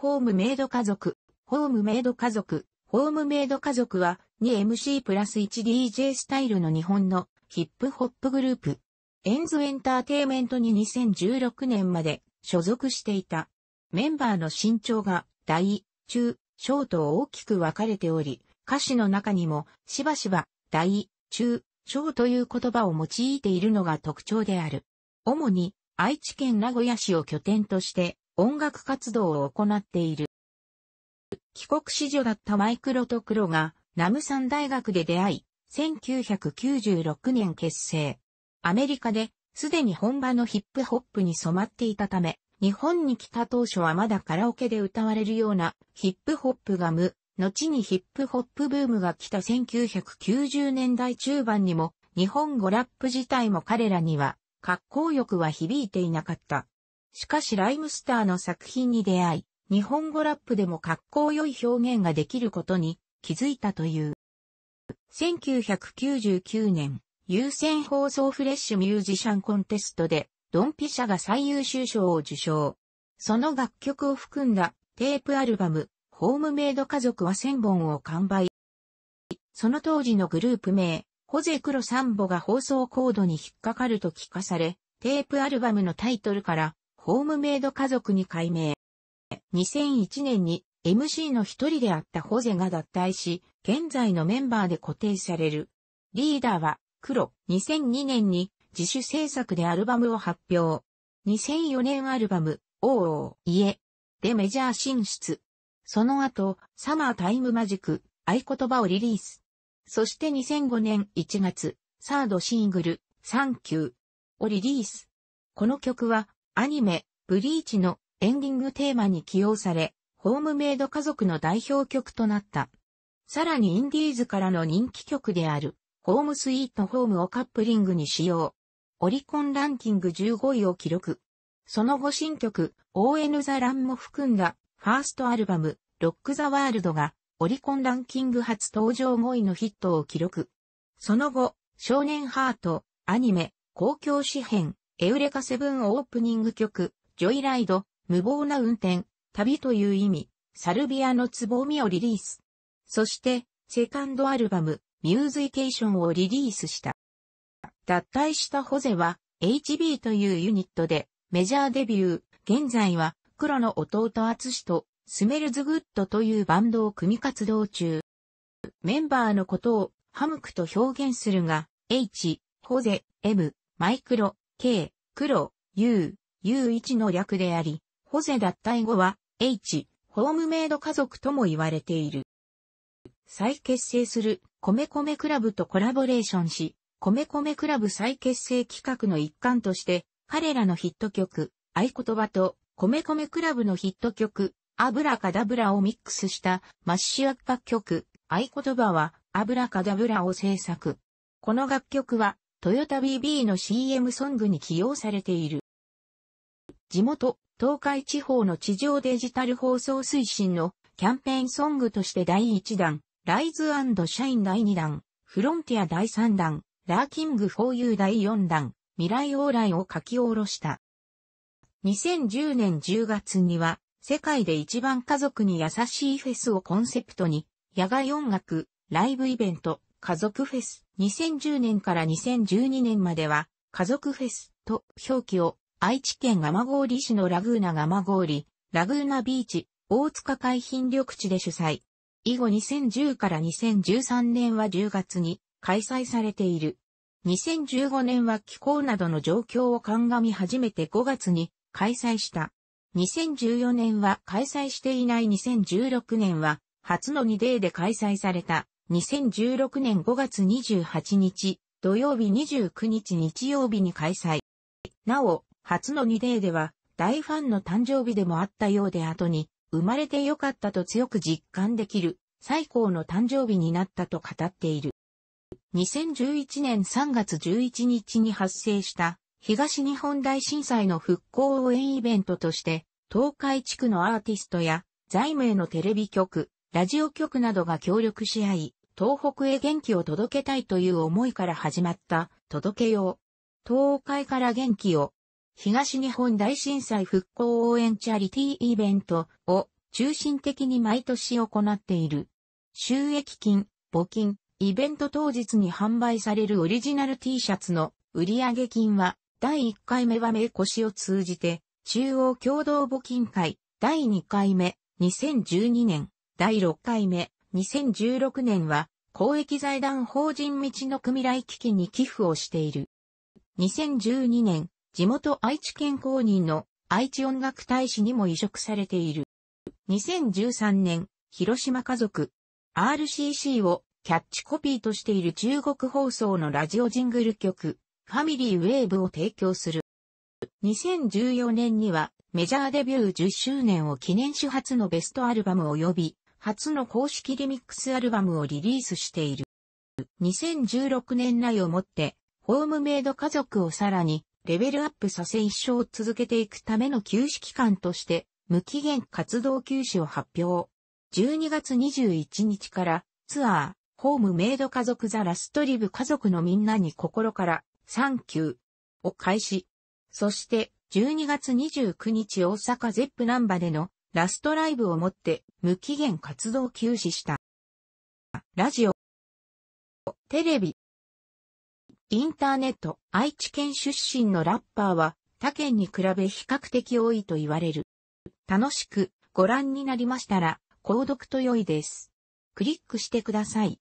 ホームメイド家族、ホームメイド家族、ホームメイド家族は 2MC プラス 1DJ スタイルの日本のヒップホップグループ。エンズエンターテイメントに2016年まで所属していた。メンバーの身長が大、中、小と大きく分かれており、歌詞の中にもしばしば大、中、小という言葉を用いているのが特徴である。主に愛知県名古屋市を拠点として音楽活動を行っている。帰国子女だったマイクロとクロが、ナムサン大学で出会い、1996年結成。アメリカで、すでに本場のヒップホップに染まっていたため、日本に来た当初はまだカラオケで歌われるようなヒップホップが無、後にヒップホップブームが来た1990年代中盤にも、日本語ラップ自体も彼らには、格好欲くは響いていなかった。しかしライムスターの作品に出会い、日本語ラップでも格好良い表現ができることに気づいたという。1999年、優先放送フレッシュミュージシャンコンテストで、ドンピシャが最優秀賞を受賞。その楽曲を含んだテープアルバム、ホームメイド家族は1000本を完売。その当時のグループ名、ホゼクロサンボが放送コードに引っかかると聞かされ、テープアルバムのタイトルから、ホームメイド家族に改名。2001年に MC の一人であったホゼが脱退し、現在のメンバーで固定される。リーダーは黒。2002年に自主制作でアルバムを発表。2004年アルバム、おー家でメジャー進出。その後、サマータイムマジック、合言葉をリリース。そして2005年1月、サードシングル、サンキューをリリース。この曲はアニメ、ブリーチのエンディングテーマに起用され、ホームメイド家族の代表曲となった。さらにインディーズからの人気曲である、ホームスイートホームをカップリングに使用。オリコンランキング15位を記録。その後新曲、ON The Run も含んだ、ファーストアルバム、ロックザワールドが、オリコンランキング初登場5位のヒットを記録。その後、少年ハート、アニメ、公共詩編、エウレカセブンオープニング曲、ジョイライド、無謀な運転、旅という意味、サルビアのつぼみをリリース。そして、セカンドアルバム、ミューズイケーションをリリースした。脱退したホゼは、HB というユニットで、メジャーデビュー、現在は、黒の弟アツシと、スメルズグッドというバンドを組み活動中。メンバーのことを、ハムクと表現するが、H、ホゼ、M、マイクロ、K、黒、U、U1 の略であり、ホゼ脱退後は、H、ホームメイド家族とも言われている。再結成する、米米クラブとコラボレーションし、米米クラブ再結成企画の一環として、彼らのヒット曲、合言葉と、米米クラブのヒット曲、アブラカダブラをミックスしたマッシュアップ曲、合言葉は、アブラカダブラを制作。この楽曲は、トヨタ BB の CM ソングに起用されている。地元、東海地方の地上デジタル放送推進のキャンペーンソングとして第1弾、ライズシャイン第2弾、フロンティア第3弾、ラーキング 4U 第4弾、未来往来を書き下ろした。2010年10月には、世界で一番家族に優しいフェスをコンセプトに、野外音楽、ライブイベント、家族フェス。2010年から2012年までは、家族フェスと表記を愛知県蒲郡市のラグーナ蒲郡、ラグーナビーチ、大塚海浜緑地で主催。以後2010から2013年は10月に開催されている。2015年は気候などの状況を鑑み始めて5月に開催した。2014年は開催していない2016年は初の2デーで開催された。2016年5月28日、土曜日29日日曜日に開催。なお、初の2デーでは、大ファンの誕生日でもあったようで後に、生まれてよかったと強く実感できる、最高の誕生日になったと語っている。2011年3月11日に発生した東日本大震災の復興応援イベントとして、東海地区のアーティストや財務へのテレビ局、ラジオ局などが協力し合い、東北へ元気を届けたいという思いから始まった届けよう。東海から元気を。東日本大震災復興応援チャリティーイベントを中心的に毎年行っている。収益金、募金、イベント当日に販売されるオリジナル T シャツの売上金は第1回目は名越を通じて中央共同募金会第2回目2012年第6回目2016年は公益財団法人道の組来基金に寄付をしている。2012年、地元愛知県公認の愛知音楽大使にも移植されている。2013年、広島家族 RCC をキャッチコピーとしている中国放送のラジオジングル曲、ファミリーウェーブを提供する。2014年にはメジャーデビュー10周年を記念主発のベストアルバム及び初の公式リミックスアルバムをリリースしている。2016年内をもって、ホームメイド家族をさらにレベルアップさせ一生続けていくための休止期間として、無期限活動休止を発表。12月21日からツアー、ホームメイド家族ザラストリブ家族のみんなに心からサンキューを開始。そして12月29日大阪ゼップナンバでのラストライブをもって無期限活動休止した。ラジオ、テレビ、インターネット、愛知県出身のラッパーは他県に比べ比較的多いと言われる。楽しくご覧になりましたら、購読と良いです。クリックしてください。